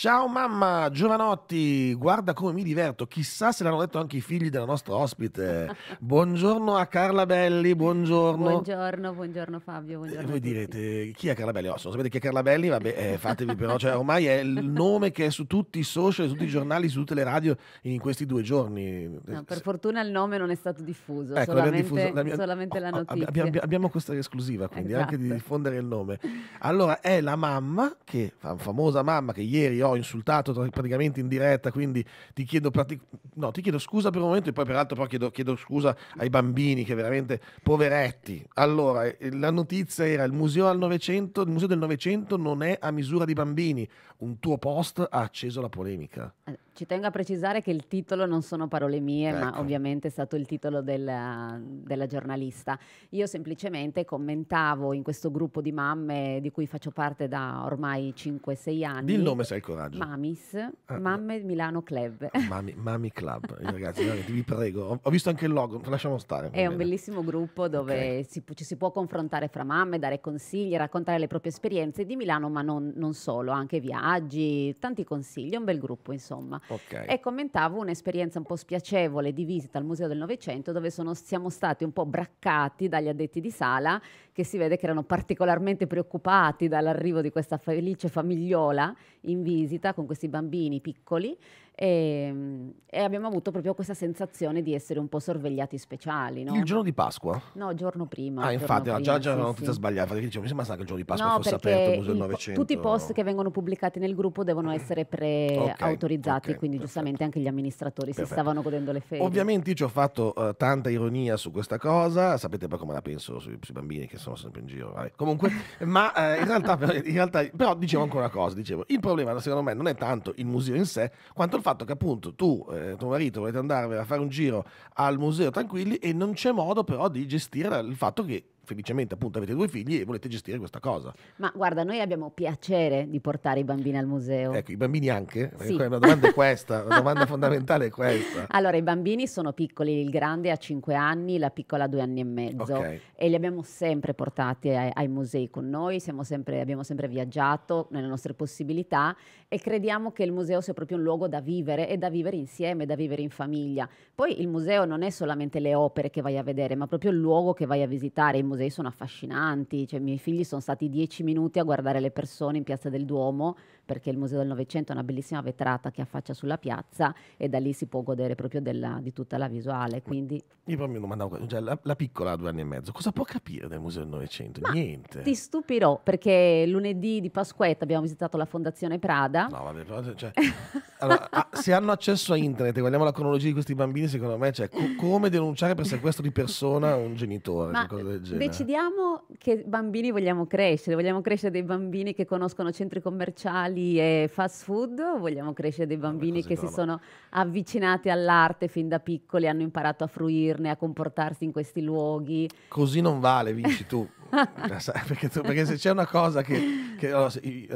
Ciao mamma, Giovanotti, guarda come mi diverto, chissà se l'hanno detto anche i figli della nostra ospite. Buongiorno a Carla Belli, buongiorno. Buongiorno, buongiorno Fabio, buongiorno. E voi direte, chi è Carla Belli? Oh, se non sapete chi è Carla Belli, vabbè, eh, fatevi però, cioè ormai è il nome che è su tutti i social, su tutti i giornali, su tutte le radio in questi due giorni. No, per fortuna il nome non è stato diffuso, ecco, solamente, diffuso, la, mia... solamente la oh, oh, notizia. Abbiamo, abbiamo, questa esclusiva, quindi esatto. anche di esatto. diffondere il nome. Allora, è la mamma, che, famosa mamma che ieri ho insultato praticamente in diretta, quindi ti chiedo, pratic- no, ti chiedo scusa per un momento e poi peraltro però chiedo, chiedo scusa ai bambini che veramente, poveretti. Allora, eh, la notizia era il museo, al 900, il museo del Novecento non è a misura di bambini. Un tuo post ha acceso la polemica. Allora eh, ci tengo a precisare che il titolo non sono parole mie, ecco. ma ovviamente è stato il titolo della, della, giornalista. Io semplicemente commentavo in questo gruppo di mamme di cui faccio parte da ormai 5-6 anni. Di il nome sai il coraggio. Mamis, ah, Mamme Milano Club. Ah, Mami, Mami Club, ragazzi, ragazzi, vi prego. Ho visto anche il logo, lasciamo stare. È un bellissimo gruppo dove okay. si, ci si può confrontare fra mamme, dare consigli, raccontare le proprie esperienze di Milano, ma non, non solo, anche viaggi, tanti consigli. È un bel gruppo, insomma okay. e commentavo un'esperienza un po' spiacevole di visita al Museo del Novecento dove sono, siamo stati un po' braccati dagli addetti di sala che si vede che erano particolarmente preoccupati dall'arrivo di questa felice famigliola in visita con questi bambini piccoli e, ehm, e, abbiamo avuto proprio questa sensazione di essere un po' sorvegliati speciali. No? Il giorno di Pasqua? No, giorno prima. Ah, infatti, prima, già, già sì, una notizia sì. sbagliata. Perché dicevo, mi sembra che il giorno di Pasqua no, fosse aperto il Tutti i post che vengono pubblicati nel gruppo devono mm. essere preautorizzati, okay, okay, quindi perfetto. giustamente anche gli amministratori perfetto. si stavano godendo le ferie. Ovviamente io ci ho fatto uh, tanta ironia su questa cosa, sapete poi come la penso sui, sui bambini che sono sempre in giro. Vabbè. Comunque, ma uh, in, realtà, in realtà, però dicevo ancora una cosa, dicevo, il problema secondo me non è tanto il museo in sé, quanto il fatto fatto che appunto tu, eh, tuo marito, volete andare a fare un giro al museo tranquilli e non c'è modo però di gestire il fatto che felicemente appunto avete due figli e volete gestire questa cosa. Ma guarda, noi abbiamo piacere di portare i bambini al museo. Ecco, i bambini anche? Sì. La domanda è questa, la domanda fondamentale è questa. Allora, i bambini sono piccoli, il grande ha 5 anni, la piccola ha 2 anni e mezzo okay. e li abbiamo sempre portati ai, ai musei con noi, Siamo sempre, abbiamo sempre viaggiato nelle nostre possibilità e crediamo che il museo sia proprio un luogo da vivere e da vivere insieme, da vivere in famiglia. Poi il museo non è solamente le opere che vai a vedere, ma proprio il luogo che vai a visitare. I musei musei sono affascinanti, cioè, i miei figli sono stati dieci minuti a guardare le persone in Piazza del Duomo perché il Museo del Novecento è una bellissima vetrata che affaccia sulla piazza e da lì si può godere proprio della, di tutta la visuale. Quindi... Io poi mi domandavo, cioè, la, la, piccola ha due anni e mezzo, cosa può capire del Museo del Novecento? Niente. Ti stupirò perché lunedì di Pasquetta abbiamo visitato la Fondazione Prada. No, vabbè, cioè, allora, a, ah, se hanno accesso a internet e guardiamo la cronologia di questi bambini, secondo me, cioè, co- come denunciare per sequestro di persona un genitore? Ma, del genere decidiamo che bambini vogliamo crescere. Vogliamo crescere dei bambini che conoscono centri commerciali e fast food o vogliamo crescere dei bambini che trovo. si sono avvicinati all'arte fin da piccoli, hanno imparato a fruirne, a comportarsi in questi luoghi? Così non vale, vinci tu. Cioè, perché, tu, perché, se c'è una cosa che, che allora, chi,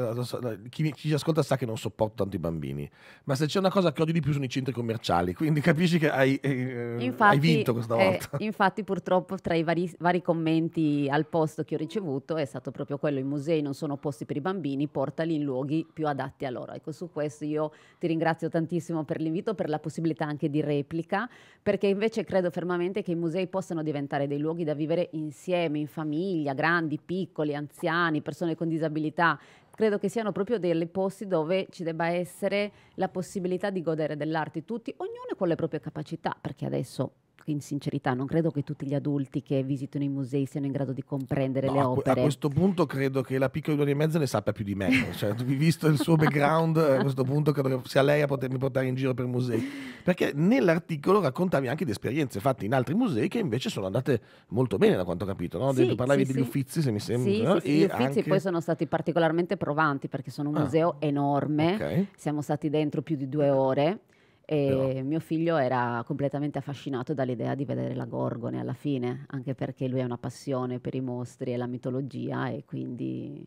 chi, ci ascolta sa che non sopporto tanto i bambini, ma se c'è una cosa che odio di più sono i centri commerciali, quindi capisci che hai, eh, infatti, hai vinto questa eh, volta. Eh, infatti purtroppo tra i vari, vari commenti commenti al posto che ho ricevuto è stato proprio quello, i musei non sono posti per i bambini, portali in luoghi più adatti a loro. Ecco, su questo io ti ringrazio tantissimo per l'invito, per la possibilità anche di replica, perché invece credo fermamente che i musei possano diventare dei luoghi da vivere insieme, in famiglia, grandi, piccoli, anziani, persone con disabilità, credo che siano proprio dei posti dove ci debba essere la possibilità di godere dell'arte tutti, ognuno con le proprie capacità, perché adesso in sincerità non credo che tutti gli adulti che visitano i musei siano in grado di comprendere no, le opere. A questo punto credo che la piccola di due e mezzo ne sappia più di me, cioè, visto il suo background, a questo punto credo che sia lei a potermi portare in giro per musei, perché nell'articolo raccontavi anche di esperienze fatte in altri musei che invece sono andate molto bene da quanto ho capito, no? Sì, parlavi sì, degli sì. Uffizi se mi sembra. Sì, sì, gli Uffizi anche... poi sono stati particolarmente provanti perché sono un ah. museo ah, enorme, okay. siamo stati dentro più di due ore e Però. mio figlio era completamente affascinato dall'idea di vedere la Gorgone alla fine, anche perché lui ha una passione per i mostri e la mitologia e quindi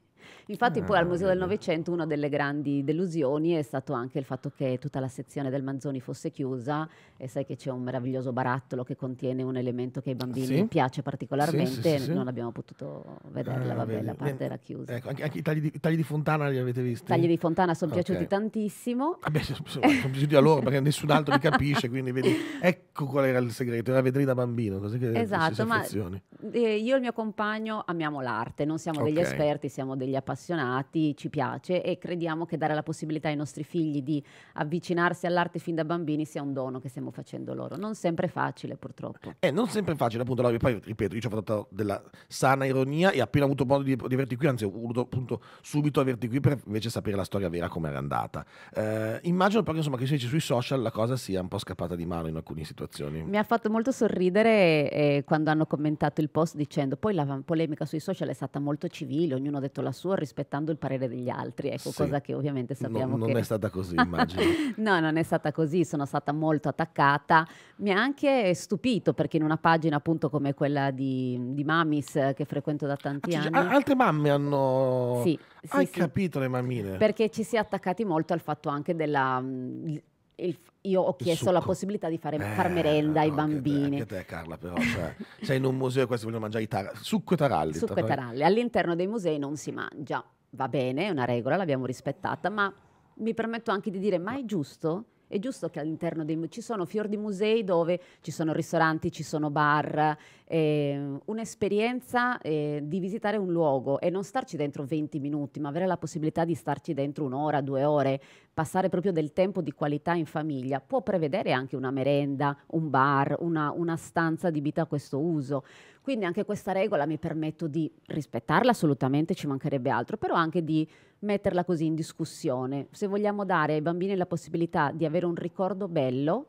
Infatti poi eh, al Museo del Novecento una delle grandi delusioni è stato anche il fatto che tutta la sezione del Manzoni fosse chiusa e sai che c'è un meraviglioso barattolo che contiene un elemento che ai bambini sì? piace particolarmente e sì, sì, non abbiamo potuto vederla, ah, eh, vabbè, la parte era chiusa. Ecco, anche, anche i tagli di, tagli di, Fontana li avete visti? I tagli di Fontana sono okay. piaciuti tantissimo. Vabbè, ah, sono, sono, piaciuti a loro perché nessun altro li capisce, quindi vedi, ecco qual era il segreto, era vedere da bambino, così che esatto, ma, eh, io e il mio compagno amiamo l'arte, non siamo degli esperti, siamo dei degli appassionati, ci piace e crediamo che dare la possibilità ai nostri figli di avvicinarsi all'arte fin da bambini sia un dono che stiamo facendo loro. Non sempre facile purtroppo. Eh, non sempre facile appunto, allora, poi ripeto, io ci ho fatto della sana ironia e appena ho avuto modo di, di averti qui, anzi ho voluto appunto subito averti qui per invece sapere la storia vera come era andata. Eh, immagino però insomma che sui social la cosa sia un po' scappata di mano in alcune situazioni. Mi ha fatto molto sorridere eh, quando hanno commentato il post dicendo poi la polemica sui social è stata molto civile, ognuno ha detto la sua rispettando il parere degli altri, ecco, sì. cosa che ovviamente sappiamo no, non che... è stata così, immagino. no, non è stata così, sono stata molto attaccata. Mi ha anche stupito perché in una pagina appunto come quella di, di Mamis che frequento da tanti ah, anni... Altre mamme hanno... Sì, sì Hai sì. capito le mammine. Perché ci si è attaccati molto al fatto anche della... Mm, il, io ho chiesto la possibilità di fare, eh, merenda no, ai bambini. Anche te, Carla, però cioè, sei in un museo e questi vogliono mangiare i tar- succo e taralli. Succo e taralli. All'interno dei musei non si mangia. Va bene, è una regola, l'abbiamo rispettata, ma mi permetto anche di dire, ma è giusto? È giusto che all'interno dei musei ci sono fior di musei dove ci sono ristoranti, ci sono bar, eh, un'esperienza eh, di visitare un luogo e non starci dentro 20 minuti, ma avere la possibilità di starci dentro un'ora, due ore, passare proprio del tempo di qualità in famiglia, può prevedere anche una merenda, un bar, una, una stanza adibita a questo uso. Quindi anche questa regola mi permetto di rispettarla assolutamente, ci mancherebbe altro, però anche di metterla così in discussione. Se vogliamo dare ai bambini la possibilità di avere un ricordo bello,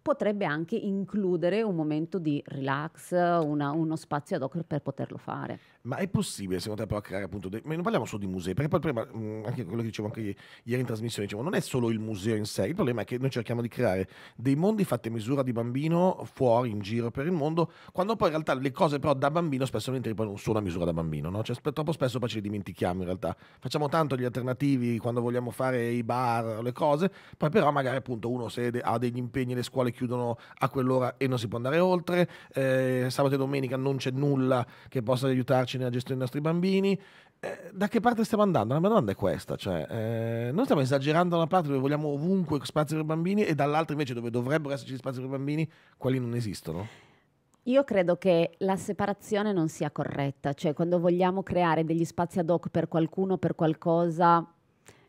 potrebbe anche includere un momento di relax, una, uno spazio ad hoc per poterlo fare. Ma è possibile, secondo te, però creare appunto. Dei... Ma non parliamo solo di musei, perché poi il problema, mm, anche quello che dicevo anche ieri in trasmissione, dicevo, non è solo il museo in sé, il problema è che noi cerchiamo di creare dei mondi fatti a misura di bambino fuori, in giro per il mondo, quando poi in realtà le cose però da bambino spesso non sono a misura da bambino, no? Cioè, troppo spesso poi ce le dimentichiamo in realtà. Facciamo tanto gli alternativi quando vogliamo fare i bar, le cose, poi però magari appunto uno se ha degli impegni, le scuole chiudono a quell'ora e non si può andare oltre, eh, sabato e domenica non c'è nulla che possa aiutarci aiutarci nella gestione dei nostri bambini. Eh, da che parte stiamo andando? La mia domanda è questa, cioè, eh, noi stiamo esagerando da una parte dove vogliamo ovunque spazio per bambini e dall'altra invece dove dovrebbero esserci spazi per bambini, quali non esistono? Io credo che la separazione non sia corretta, cioè quando vogliamo creare degli spazi ad hoc per qualcuno, per qualcosa,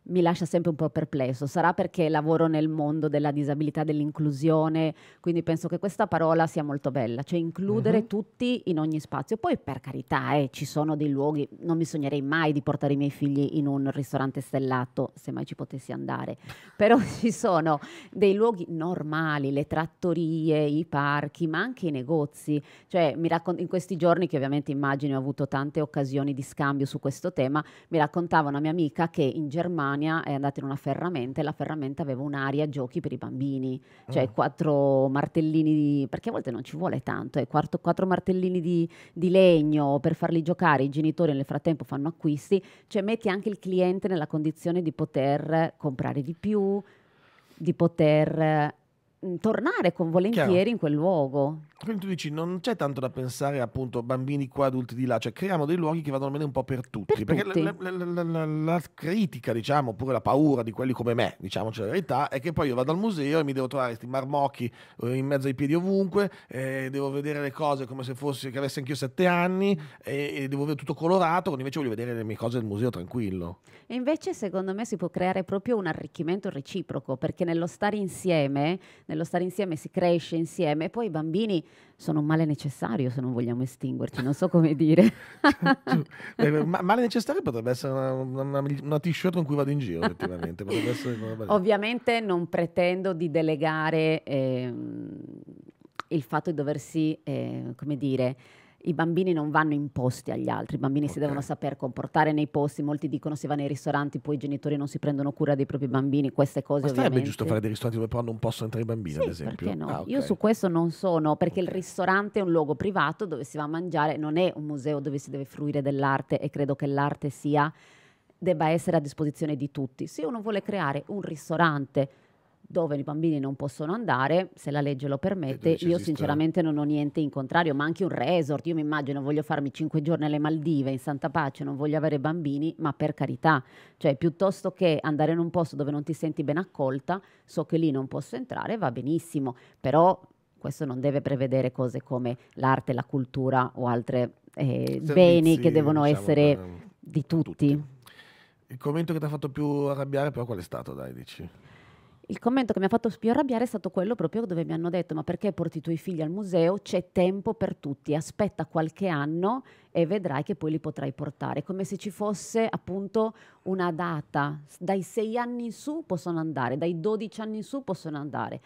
mi lascia sempre un po' perplesso. Sarà perché lavoro nel mondo della disabilità, dell'inclusione, quindi penso che questa parola sia molto bella, cioè includere uh mhm. -huh. tutti in ogni spazio. Poi per carità, eh, ci sono dei luoghi, non mi sognerei mai di portare i miei figli in un ristorante stellato, se mai ci potessi andare, però ci sono dei luoghi normali, le trattorie, i parchi, ma anche i negozi. Cioè, in questi giorni che ovviamente immagino ho avuto tante occasioni di scambio su questo tema, mi raccontava una mia amica che in Germania Catania è andata in una ferramenta e la ferramenta aveva un'area giochi per i bambini, cioè oh. quattro martellini, di, perché a volte non ci vuole tanto, eh, quattro, quattro martellini di, di, legno per farli giocare, i genitori nel frattempo fanno acquisti, cioè metti anche il cliente nella condizione di poter comprare di più, di poter mm, tornare con volentieri Chiaro. in quel luogo. Quindi tu dici non c'è tanto da pensare appunto bambini qua, adulti di là, cioè creiamo dei luoghi che vadano bene un po' per tutti, per perché tutti. La, la, la, la, critica diciamo, oppure la paura di quelli come me, diciamoci la verità, è che poi io vado al museo e mi devo trovare questi marmocchi eh, in mezzo ai piedi ovunque, eh, devo vedere le cose come se fossi, che avessi anch'io sette anni eh, e, devo vedere tutto colorato, quando invece voglio vedere le mie cose del museo tranquillo. E invece secondo me si può creare proprio un arricchimento reciproco, perché nello stare insieme, nello stare insieme si cresce insieme e poi i bambini sono un male necessario se non vogliamo estinguerci, non so come dire. Certo. male necessario potrebbe essere una, una, una, t-shirt con cui vado in giro, effettivamente. Ovviamente non pretendo di delegare eh, il fatto di doversi, eh, come dire, i bambini non vanno imposti agli altri, i bambini okay. si devono saper comportare nei posti, molti dicono si va nei ristoranti, poi i genitori non si prendono cura dei propri bambini, queste cose... Ma sarebbe giusto fare dei ristoranti dove però non possono entrare i bambini, sì, ad esempio. Perché no? Ah, okay. Io su questo non sono, perché okay. il ristorante è un luogo privato dove si va a mangiare, non è un museo dove si deve fruire dell'arte e credo che l'arte sia debba essere a disposizione di tutti. Se uno vuole creare un ristorante dove i bambini non possono andare, se la legge lo eh, permette, io sinceramente non ho niente in contrario, ma anche un resort, io mi immagino voglio farmi cinque giorni alle Maldive in Santa Pace, non voglio avere bambini, ma per carità, cioè piuttosto che andare in un posto dove non ti senti ben accolta, so che lì non posso entrare, va benissimo, però questo non deve prevedere cose come l'arte, la cultura o altri eh, beni che devono diciamo, essere di tutti. tutti. Il commento che ti ha fatto più arrabbiare però qual è stato, dai, dici? il commento che mi ha fatto più arrabbiare è stato quello proprio dove mi hanno detto ma perché porti i tuoi figli al museo? C'è tempo per tutti, aspetta qualche anno e vedrai che poi li potrai portare, come se ci fosse appunto una data, dai sei anni in su possono andare, dai dodici anni in su possono andare.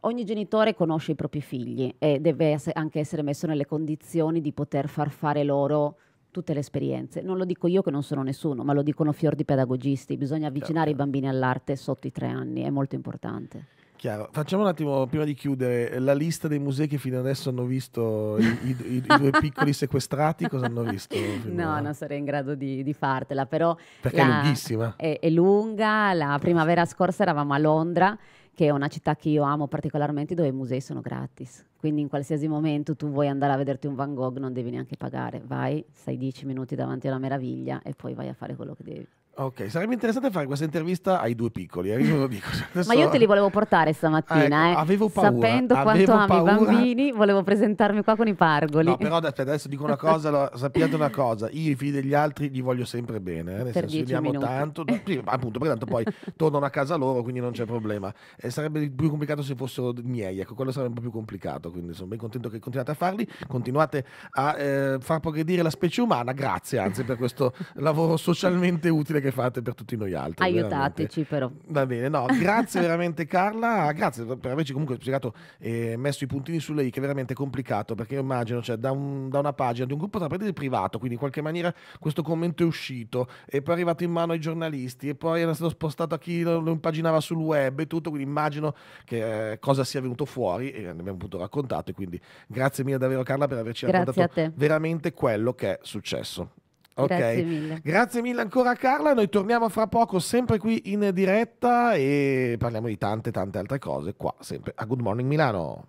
Ogni genitore conosce i propri figli e deve anche essere messo nelle condizioni di poter far fare loro tutte le esperienze. Non lo dico io che non sono nessuno, ma lo dicono fior di pedagogisti. Bisogna avvicinare certo. i bambini all'arte sotto i tre anni, è molto importante. Chiaro. Facciamo un attimo, prima di chiudere, la lista dei musei che fino adesso hanno visto i, i, i due piccoli sequestrati, cosa hanno visto? No, non sarei in grado di, di fartela, però... Perché la, è lunghissima. È, è lunga, la primavera scorsa eravamo a Londra che è una città che io amo particolarmente dove i musei sono gratis. Quindi in qualsiasi momento tu vuoi andare a vederti un Van Gogh, non devi neanche pagare, vai, stai 10 minuti davanti alla meraviglia e poi vai a fare quello che devi. Ok, sarebbe interessante fare questa intervista ai due piccoli. Eh? Io cioè, Adesso... Ma io te li volevo portare stamattina. Ah, ecco, eh. Avevo paura. Sapendo avevo quanto paura. ami i bambini, volevo presentarmi qua con i pargoli. No, però aspetta, adesso dico una cosa, lo, sappiate una cosa, io i figli degli altri li voglio sempre bene. Eh? Nel per senso, li tanto. No, prima, appunto, perché tanto poi tornano a casa loro, quindi non c'è problema. Eh, sarebbe più complicato se fossero miei, ecco, quello sarebbe un po' più complicato. Quindi sono ben contento che continuate a farli, continuate a eh, far progredire la specie umana. Grazie anzi per questo lavoro socialmente utile che fate per tutti noi altri. Aiutateci veramente. però. Va bene, no, grazie veramente Carla, grazie per averci comunque spiegato e messo i puntini sulle i che è veramente complicato perché io immagino, cioè, da, un, da, una pagina di un gruppo di privato, quindi in qualche maniera questo commento è uscito e poi è arrivato in mano ai giornalisti e poi è stato spostato a chi lo, lo impaginava sul web e tutto, quindi immagino che eh, cosa sia venuto fuori e ne abbiamo appunto raccontato e quindi grazie mille davvero Carla per averci grazie raccontato veramente quello che è successo. Ok, grazie mille. grazie mille ancora Carla, noi torniamo fra poco sempre qui in diretta e parliamo di tante tante altre cose qua sempre a Good Morning Milano.